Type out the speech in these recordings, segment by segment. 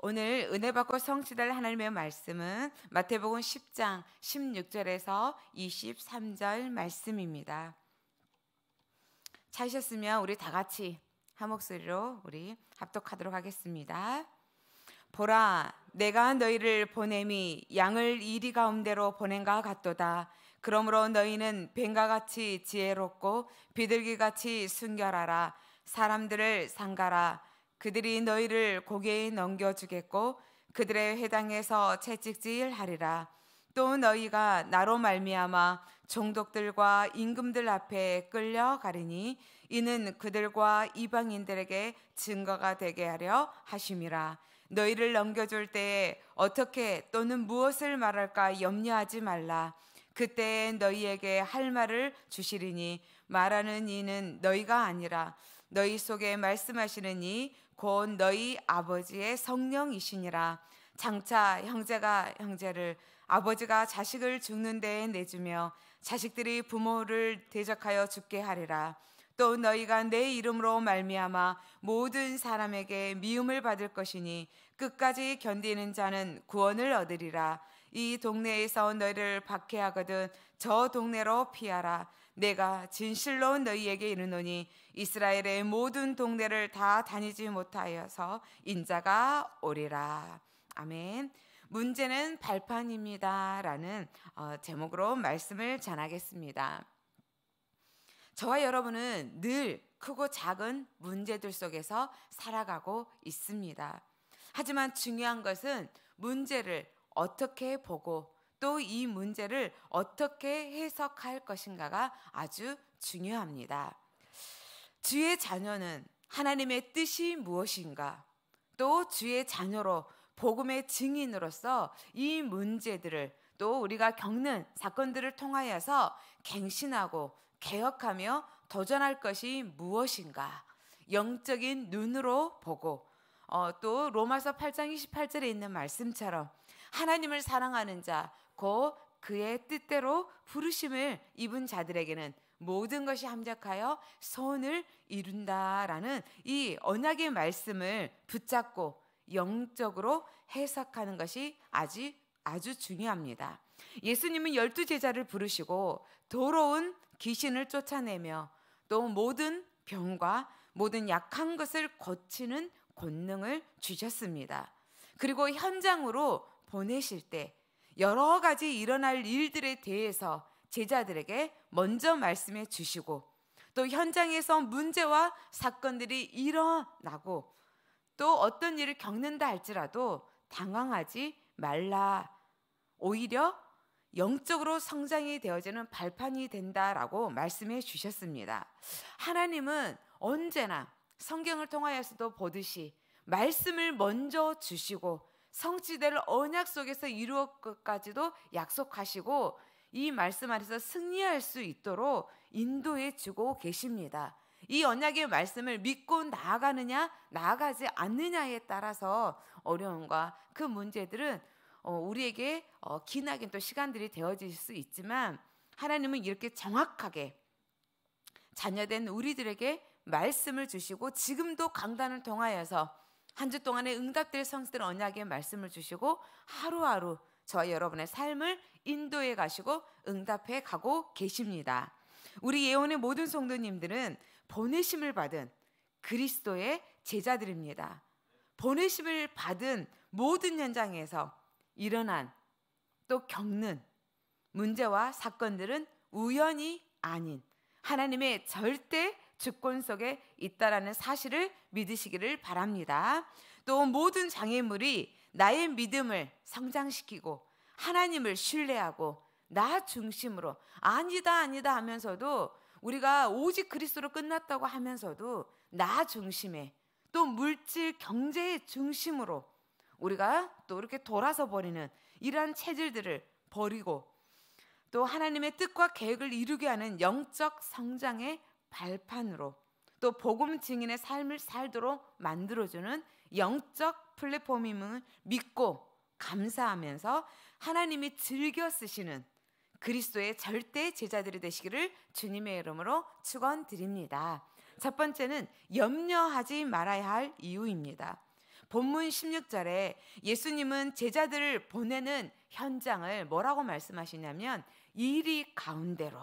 오늘 은혜 받고 성취될 하나님의 말씀은 마태복음 10장 16절에서 23절 말씀입니다. 찾으셨으면 우리 다 같이 한 목소리로 우리 합독하도록 하겠습니다. 보라, 내가 너희를 보냄이 양을 이리 가운데로 보낸가 같도다. 그러므로 너희는 뱀과 같이 지혜롭고 비둘기 같이 순결하라. 사람들을 상가라. 그들이 너희를 고개에 넘겨주겠고 그들의 회당에서 채찍질하리라. 또 너희가 나로 말미암아 종독들과 임금들 앞에 끌려가리니 이는 그들과 이방인들에게 증거가 되게 하려 하심이라. 너희를 넘겨줄 때에 어떻게 또는 무엇을 말할까 염려하지 말라. 그때 너희에게 할 말을 주시리니 말하는 이는 너희가 아니라 너희 속에 말씀하시는 이곧 너희 아버지의 성령이시니라 장차 형제가 형제를 아버지가 자식을 죽는 데에 내주며 자식들이 부모를 대적하여 죽게 하리라 또 너희가 내 이름으로 말미암아 모든 사람에게 미움을 받을 것이니 끝까지 견디는 자는 구원을 얻으리라 이 동네에서 너희를 박해하거든 저 동네로 피하라 내가 진실로 너희에게 이르노니 이스라엘의 모든 동네를 다 다니지 못하여서 인자가 오리라. 아멘. 문제는 발판입니다라는 어, 제목으로 말씀을 전하겠습니다. 저와 여러분은 늘 크고 작은 문제들 속에서 살아가고 있습니다. 하지만 중요한 것은 문제를 어떻게 보고 또이 문제를 어떻게 해석할 것인가가 아주 중요합니다. 주의 자녀는 하나님의 뜻이 무엇인가? 또 주의 자녀로 복음의 증인으로서 이 문제들을 또 우리가 겪는 사건들을 통하여서 갱신하고 개혁하며 도전할 것이 무엇인가? 영적인 눈으로 보고 어, 또 로마서 8장 28절에 있는 말씀처럼 하나님을 사랑하는 자, 곧 그의 뜻대로 부르심을 입은 자들에게는 모든 것이 함작하여 선을 이룬다라는 이 언약의 말씀을 붙잡고 영적으로 해석하는 것이 아주 아주 중요합니다. 예수님은 열두 제자를 부르시고 더러운 귀신을 쫓아내며 또 모든 병과 모든 약한 것을 고치는 권능을 주셨습니다. 그리고 현장으로 보내실 때 여러 가지 일어날 일들에 대해서 제자들에게 먼저 말씀해 주시고 또 현장에서 문제와 사건들이 일어나고 또 어떤 일을 겪는다 할지라도 당황하지 말라. 오히려 영적으로 성장이 되어지는 발판이 된다라고 말씀해 주셨습니다. 하나님은 언제나 성경을 통하여서도 보듯이 말씀을 먼저 주시고 성취될 언약 속에서 이루어 것까지도 약속하시고 이 말씀 안에서 승리할 수 있도록 인도해 주고 계십니다. 이 언약의 말씀을 믿고 나아가느냐, 나아가지 않느냐에 따라서 어려움과 그 문제들은 어, 우리에게 어, 기나긴 또 시간들이 되어질 수 있지만 하나님은 이렇게 정확하게 자녀된 우리들에게 말씀을 주시고 지금도 강단을 통하여서 한주 동안의 응답될 성스된 언약의 말씀을 주시고 하루하루 저와 여러분의 삶을 인도해 가시고 응답해 가고 계십니다. 우리 예언의 모든 성도님들은 보내심을 받은 그리스도의 제자들입니다. 보내심을 받은 모든 현장에서 일어난 또 겪는 문제와 사건들은 우연이 아닌 하나님의 절대 주권속에 있다라는 사실을 믿으시기를 바랍니다. 또 모든 장애물이 나의 믿음을 성장시키고 하나님을 신뢰하고 나 중심으로 아니다 아니다 하면서도 우리가 오직 그리스도로 끝났다고 하면서도 나 중심에 또 물질 경제의 중심으로 우리가 또 이렇게 돌아서 버리는 이러한 체질들을 버리고 또 하나님의 뜻과 계획을 이루게 하는 영적 성장의 발판으로 또 복음 증인의 삶을 살도록 만들어주는 영적 플랫폼임을 믿고 감사하면서 하나님이 즐겨 쓰시는 그리스도의 절대 제자들이 되시기를 주님의 이름으로 축원드립니다. 첫 번째는 염려하지 말아야 할 이유입니다. 본문 16절에 예수님은 제자들을 보내는 현장을 뭐라고 말씀하시냐면 일이 가운데로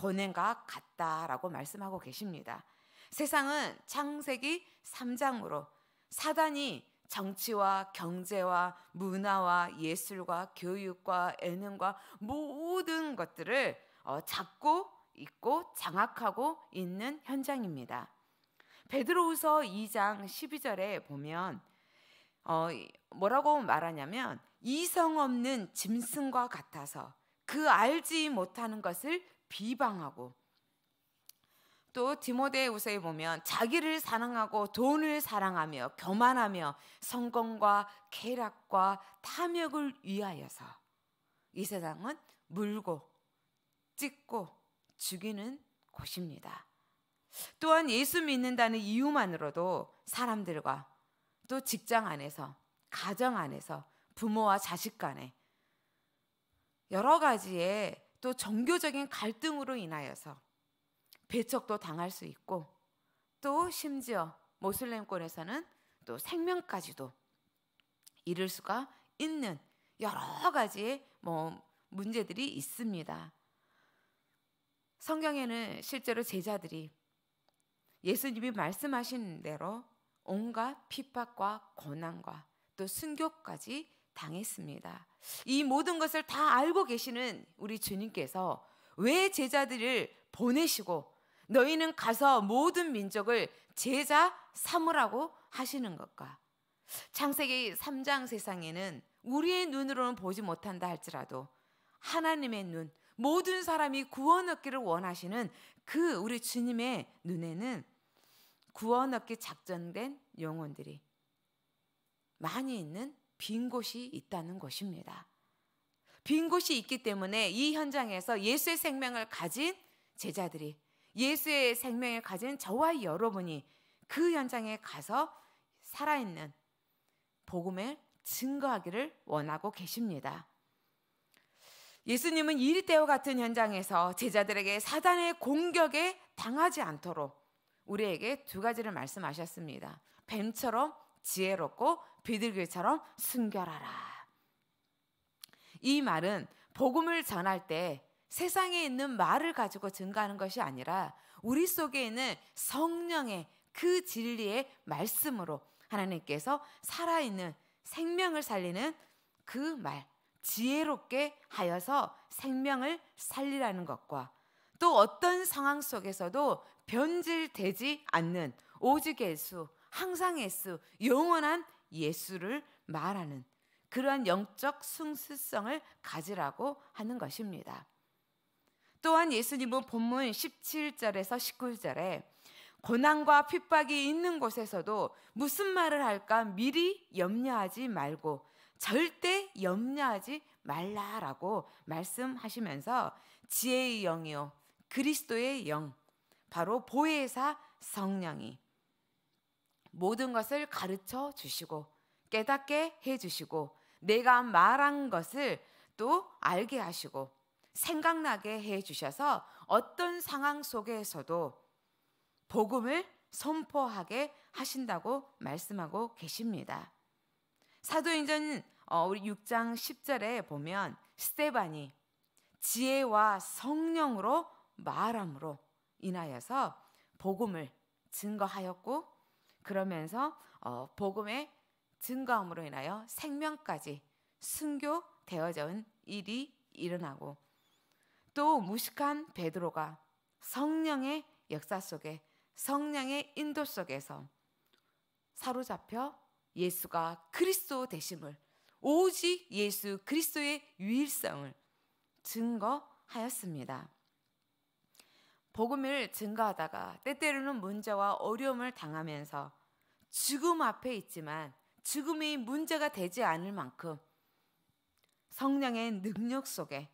번행과 같다라고 말씀하고 계십니다. 세상은 창세기 3장으로 사단이 정치와 경제와 문화와 예술과 교육과 예능과 모든 것들을 어, 잡고 있고 장악하고 있는 현장입니다. 베드로후서 2장 12절에 보면 어, 뭐라고 말하냐면 이성 없는 짐승과 같아서 그 알지 못하는 것을 비방하고 또 디모데후서에 보면 자기를 사랑하고 돈을 사랑하며 교만하며 성공과 쾌락과 탐욕을 위하여서 이 세상은 물고 찍고 죽이는 곳입니다. 또한 예수 믿는다는 이유만으로도 사람들과 또 직장 안에서 가정 안에서 부모와 자식 간에 여러 가지의 또 종교적인 갈등으로 인하여서 배척도 당할 수 있고 또 심지어 모슬렘권에서는 또 생명까지도 잃을 수가 있는 여러 가지의 뭐 문제들이 있습니다. 성경에는 실제로 제자들이 예수님이 말씀하신 대로 온갖 핍박과 고난과 또 순교까지 당했습니다. 이 모든 것을 다 알고 계시는 우리 주님께서 왜 제자들을 보내시고 너희는 가서 모든 민족을 제자 삼으라고 하시는 것과 창세기 3장 세상에는 우리의 눈으로는 보지 못한다 할지라도 하나님의 눈, 모든 사람이 구원 얻기를 원하시는 그 우리 주님의 눈에는 구원 얻기 작전된 영혼들이 많이 있는 빈 곳이 있다는 것입니다. 빈 곳이 있기 때문에 이 현장에서 예수의 생명을 가진 제자들이 예수의 생명을 가진 저와 여러분이 그 현장에 가서 살아있는 복음을 증거하기를 원하고 계십니다. 예수님은 이리떼와 같은 현장에서 제자들에게 사단의 공격에 당하지 않도록 우리에게 두 가지를 말씀하셨습니다. 뱀처럼 지혜롭고 비둘기처럼 순결하라. 이 말은 복음을 전할 때 세상에 있는 말을 가지고 증가하는 것이 아니라 우리 속에 있는 성령의 그 진리의 말씀으로 하나님께서 살아있는 생명을 살리는 그 말, 지혜롭게 하여서 생명을 살리라는 것과 또 어떤 상황 속에서도 변질되지 않는 오직 예수, 항상 예수, 영원한 예수를 말하는 그러한 영적 승수성을 가지라고 하는 것입니다. 또한 예수님은 본문 17절에서 19절에 고난과 핍박이 있는 곳에서도 무슨 말을 할까 미리 염려하지 말고 절대 염려하지 말라라고 말씀하시면서 지혜의 영이요 그리스도의 영 바로 보혜사 성령이 모든 것을 가르쳐 주시고 깨닫게 해 주시고 내가 말한 것을 또 알게 하시고 생각나게 해 주셔서 어떤 상황 속에서도 복음을 선포하게 하신다고 말씀하고 계십니다. 사도행전 어, 우리 6장 10절에 보면 스테반이 지혜와 성령으로 말함으로 인하여서 복음을 증거하였고 그러면서 어, 복음의 증거함으로 인하여 생명까지 순교되어져온 일이 일어나고 또 무식한 베드로가 성령의 역사 속에 성령의 인도 속에서 사로잡혀 예수가 그리스도 되심을 오직 예수 그리스도의 유일성을 증거하였습니다. 복음을 증거하다가 때때로는 문제와 어려움을 당하면서 죽음 앞에 있지만 죽음이 문제가 되지 않을 만큼 성령의 능력 속에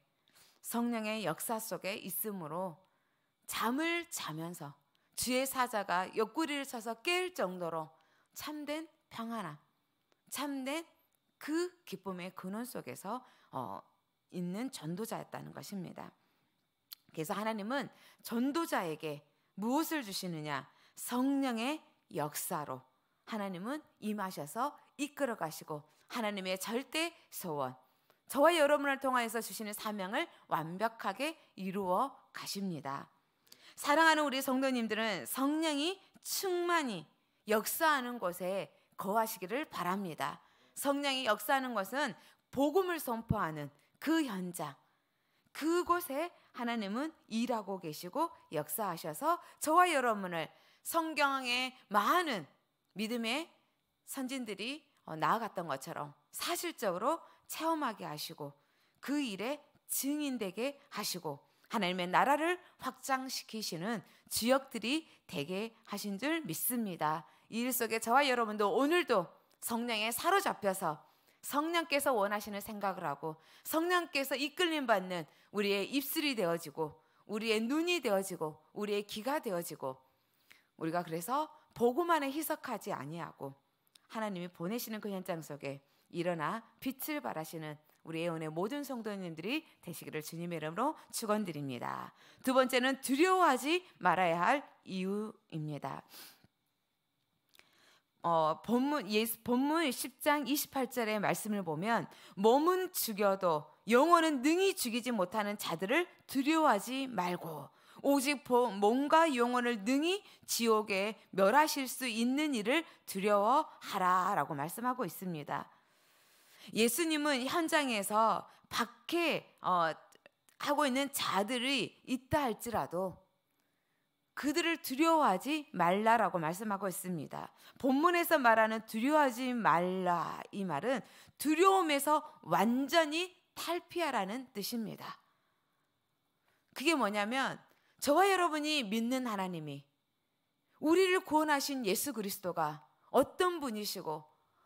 성령의 역사 속에 있으므로 잠을 자면서 주의 사자가 옆구리를 쳐서 깰 정도로 참된 평안함, 참된 그 기쁨의 근원 속에서 어, 있는 전도자였다는 것입니다. 그래서 하나님은 전도자에게 무엇을 주시느냐? 성령의 역사로 하나님은 임하셔서 이끌어 가시고 하나님의 절대 소원, 저와 여러분을 통하여서 주시는 사명을 완벽하게 이루어 가십니다. 사랑하는 우리 성도님들은 성령이 충만히 역사하는 곳에 거하시기를 바랍니다. 성령이 역사하는 것은 복음을 선포하는 그 현장, 그곳에 하나님은 일하고 계시고 역사하셔서 저와 여러분을 성경에 많은 믿음의 선진들이 어, 나아갔던 것처럼 사실적으로 체험하게 하시고 그 일에 증인되게 하시고 하나님의 나라를 확장시키시는 주역들이 되게 하신 줄 믿습니다. 이 일 속에 저와 여러분도 오늘도 성령에 사로잡혀서 성령께서 원하시는 생각을 하고 성령께서 이끌림 받는 우리의 입술이 되어지고 우리의 눈이 되어지고 우리의 귀가 되어지고 우리가 그래서 보고만에 희석하지 아니하고 하나님이 보내시는 그 현장 속에 일어나 빛을 발하시는 우리 예 은혜 모든 성도님들이 되시기를 주님의 이름으로 축원드립니다. 두 번째는 두려워하지 말아야 할 이유입니다. 어, 본문 예수 본문 10장 28절의 말씀을 보면 몸은 죽여도 영혼은 능히 죽이지 못하는 자들을 두려워하지 말고 오직 몸과 영혼을 능히 지옥에 멸하실 수 있는 일을 두려워하라라고 말씀하고 있습니다. 예수님은 현장에서 박해 어, 하고 있는 자들이 있다 할지라도 그들을 두려워하지 말라라고 말씀하고 있습니다. 본문에서 말하는 두려워하지 말라 이 말은 두려움에서 완전히 탈피하라는 뜻입니다. 그게 뭐냐면 저와 여러분이 믿는 하나님이 우리를 구원하신 예수 그리스도가 어떤 분이시고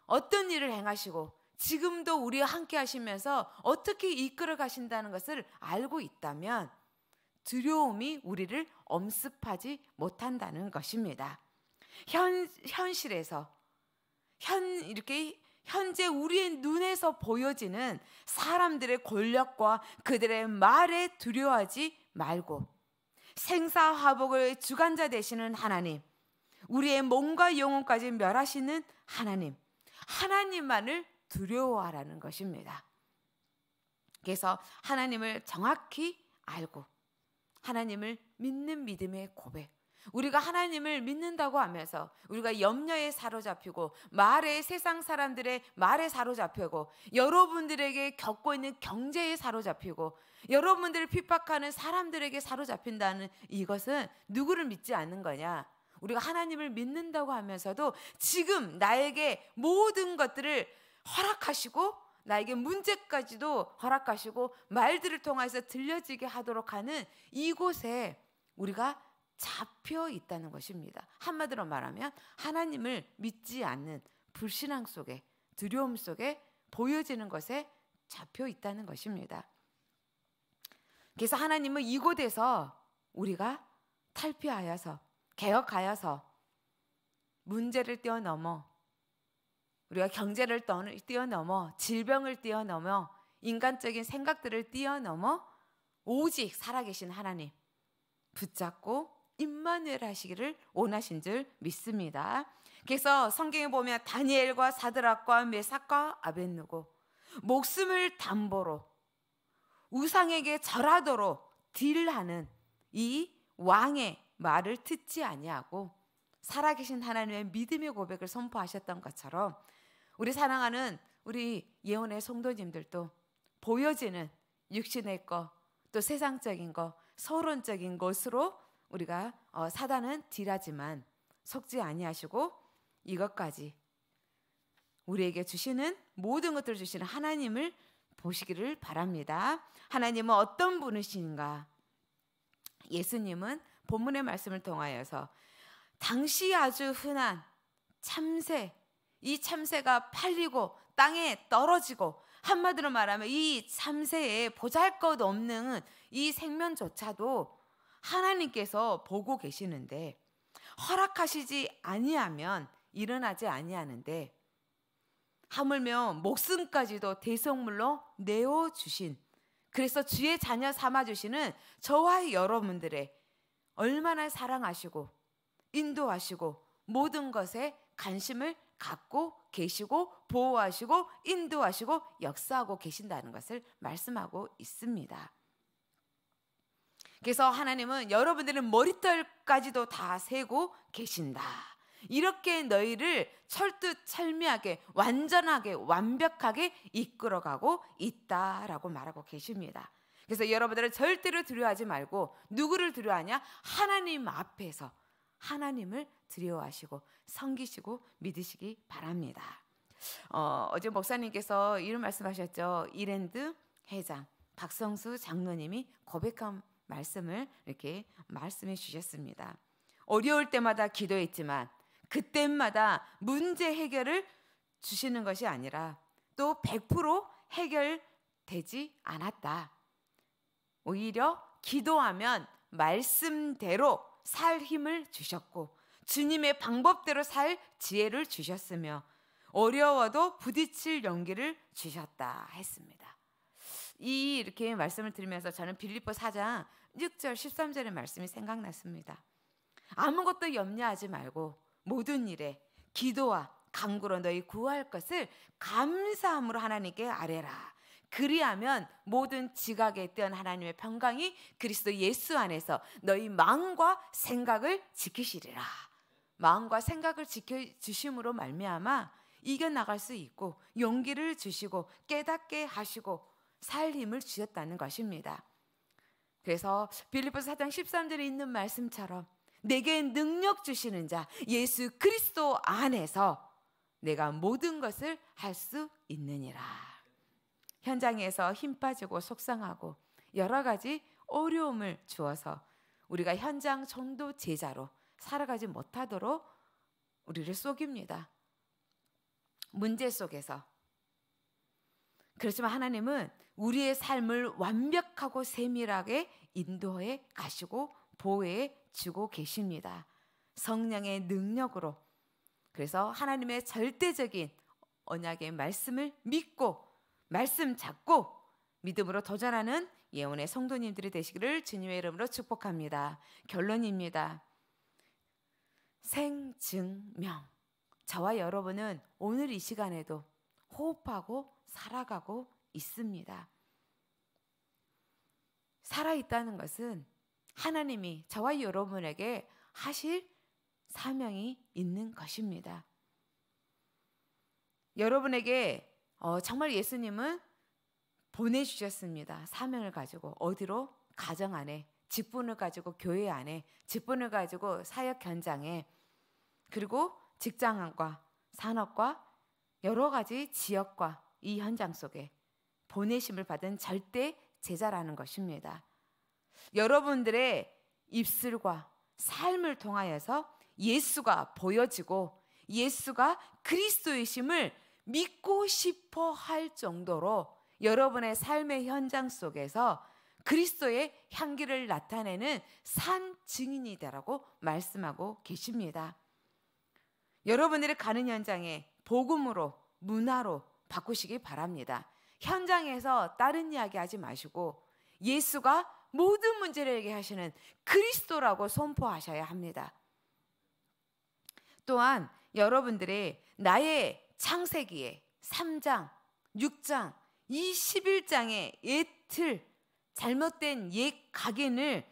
어떤 일을 행하시고 지금도 우리와 함께 하시면서 어떻게 이끌어 가신다는 것을 알고 있다면 두려움이 우리를 엄습하지 못한다는 것입니다. 현, 현실에서, 현, 이렇게 현재 우리의 눈에서 보여지는 사람들의 권력과 그들의 말에 두려워하지 말고 생사화복의 주관자 되시는 하나님, 우리의 몸과 영혼까지 멸하시는 하나님, 하나님만을 두려워하라는 것입니다. 그래서 하나님을 정확히 알고 하나님을 믿는 믿음의 고백. 우리가 하나님을 믿는다고 하면서 우리가 염려에 사로잡히고 말에 세상 사람들의 말에 사로잡히고 여러분들에게 겪고 있는 경제에 사로잡히고 여러분들을 핍박하는 사람들에게 사로잡힌다는 이것은 누구를 믿지 않는 거냐? 우리가 하나님을 믿는다고 하면서도 지금 나에게 모든 것들을 허락하시고 나에게 문제까지도 허락하시고 말들을 통해서 들려지게 하도록 하는 이곳에 우리가 잡혀 있다는 것입니다. 한마디로 말하면 하나님을 믿지 않는 불신앙 속에 두려움 속에 보여지는 것에 잡혀 있다는 것입니다. 그래서 하나님은 이곳에서 우리가 탈피하여서 개혁하여서 문제를 뛰어넘어 우리가 경제를 뛰어넘어 질병을 뛰어넘어 인간적인 생각들을 뛰어넘어 오직 살아계신 하나님 붙잡고 임만회를 하시기를 원하신 줄 믿습니다. 그래서 성경에 보면 다니엘과 사드락과 메삭과 아벤누고 목숨을 담보로 우상에게 절하도록 딜하는 이 왕의 말을 듣지 아니하고 살아계신 하나님의 믿음의 고백을 선포하셨던 것처럼 우리 사랑하는 우리 예언의 성도님들도 보여지는 육신의 것, 또 세상적인 것, 서론적인 것으로 우리가 어, 사단은 딜하지만 속지 아니하시고 이것까지 우리에게 주시는 모든 것들을 주시는 하나님을 보시기를 바랍니다. 하나님은 어떤 분이신가? 예수님은 본문의 말씀을 통하여서 당시 아주 흔한 참새, 이 참새가 팔리고 땅에 떨어지고 한마디로 말하면 이 참새의 보잘것없는 이 생명조차도 하나님께서 보고 계시는데 허락하시지 아니하면 일어나지 아니하는데 하물며 목숨까지도 대성물로 내어 주신 그래서 주의 자녀 삼아 주시는 저와 여러분들의 얼마나 사랑하시고 인도하시고 모든 것에 관심을 갖고 계시고 보호하시고 인도하시고 역사하고 계신다는 것을 말씀하고 있습니다. 그래서 하나님은 여러분들은 머리털까지도 다 세고 계신다. 이렇게 너희를 철두철미하게 완전하게 완벽하게 이끌어가고 있다라고 말하고 계십니다. 그래서 여러분들은 절대로 두려워하지 말고 누구를 두려워하냐? 하나님 앞에서 하나님을 두려워하시고 섬기시고 믿으시기 바랍니다. 어, 어제 목사님께서 이런 말씀하셨죠. 이랜드 회장 박성수 장로님이 고백한 말씀을 이렇게 말씀해 주셨습니다. 어려울 때마다 기도했지만 그때마다 문제 해결을 주시는 것이 아니라 또 100% 해결되지 않았다. 오히려 기도하면 말씀대로 살 힘을 주셨고 주님의 방법대로 살 지혜를 주셨으며 어려워도 부딪칠 용기를 주셨다 했습니다. 이 이렇게 말씀을 들으면서 저는 빌립보 4장 6절 13절의 말씀이 생각났습니다. 아무것도 염려하지 말고 모든 일에 기도와 간구로 너희 구할 것을 감사함으로 하나님께 아뢰라. 그리하면 모든 지각에 있던 하나님의 평강이 그리스도 예수 안에서 너희 마음과 생각을 지키시리라. 마음과 생각을 지켜 주심으로 말미암아 이겨 나갈 수 있고 용기를 주시고 깨닫게 하시고 살림을 주셨다는 것입니다. 그래서 빌립보서 4장 13절에 있는 말씀처럼 내게 능력 주시는 자 예수 그리스도 안에서 내가 모든 것을 할 수 있느니라. 현장에서 힘 빠지고 속상하고 여러 가지 어려움을 주어서 우리가 현장 전도 제자로 살아가지 못하도록 우리를 속입니다. 문제 속에서. 그렇지만 하나님은 우리의 삶을 완벽하고 세밀하게 인도해 가시고 보호해 주고 계십니다. 성령의 능력으로. 그래서 하나님의 절대적인 언약의 말씀을 믿고 말씀 잡고 믿음으로 도전하는 예언의 성도님들이 되시기를 주님의 이름으로 축복합니다. 결론입니다. 생증명. 저와 여러분은 오늘 이 시간에도 호흡하고 살아가고 있습니다. 살아있다는 것은 하나님이 저와 여러분에게 하실 사명이 있는 것입니다. 여러분에게 어, 정말 예수님은 보내주셨습니다. 사명을 가지고 어디로? 가정 안에, 직분을 가지고 교회 안에, 직분을 가지고 사역 현장에, 그리고 직장과 산업과 여러 가지 지역과 이 현장 속에 보내심을 받은 절대 제자라는 것입니다. 여러분들의 입술과 삶을 통하여서 예수가 보여지고 예수가 그리스도이심을 믿고 싶어 할 정도로 여러분의 삶의 현장 속에서 그리스도의 향기를 나타내는 산 증인이 다라고 말씀하고 계십니다. 여러분들이 가는 현장에 복음으로 문화로 바꾸시기 바랍니다. 현장에서 다른 이야기 하지 마시고 예수가 모든 문제를 해결하시는 그리스도라고 선포하셔야 합니다. 또한 여러분들이 나의 창세기에 3장, 6장, 2 11장의 옛틀 잘못된 옛 각인을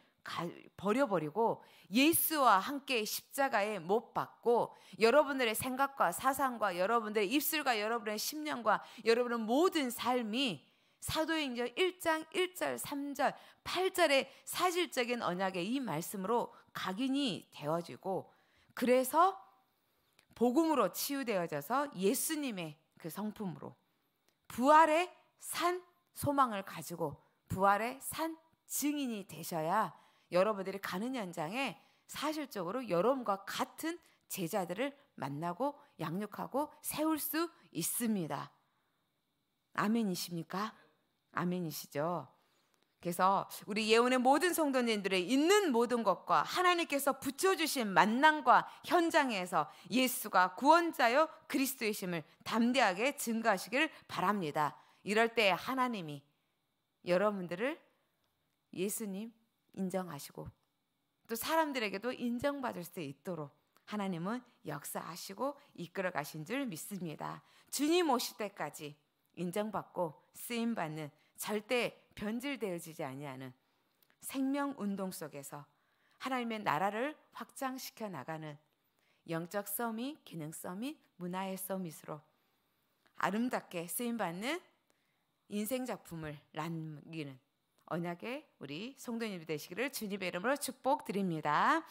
버려버리고 예수와 함께 십자가에 못 박고 여러분들의 생각과 사상과 여러분들의 입술과 여러분의 심령과 여러분의 모든 삶이 사도행전 1장 1절 3절 8절의 사실적인 언약의 이 말씀으로 각인이 되어지고 그래서 복음으로 치유되어져서 예수님의 그 성품으로 부활의 산 소망을 가지고 부활의 산 증인이 되셔야 여러분들이 가는 현장에 사실적으로 여러분과 같은 제자들을 만나고 양육하고 세울 수 있습니다. 아멘이십니까? 아멘이시죠? 그래서 우리 예언의 모든 성도님들의 있는 모든 것과 하나님께서 붙여주신 만남과 현장에서 예수가 구원자요 그리스도이심을 담대하게 증거하시길 바랍니다. 이럴 때 하나님이 여러분들을 예수님 인정하시고 또 사람들에게도 인정받을 수 있도록 하나님은 역사하시고 이끌어 가신 줄 믿습니다. 주님 오실 때까지 인정받고 쓰임 받는 절대 변질되어지지 아니하는 생명 운동 속에서 하나님의 나라를 확장시켜 나가는 영적 서밋, 기능 서밋, 문화의 서밋으로 아름답게 쓰임 받는 인생 작품을 남기는 언약의 우리 성도님 되시기를 주님의 이름으로 축복드립니다.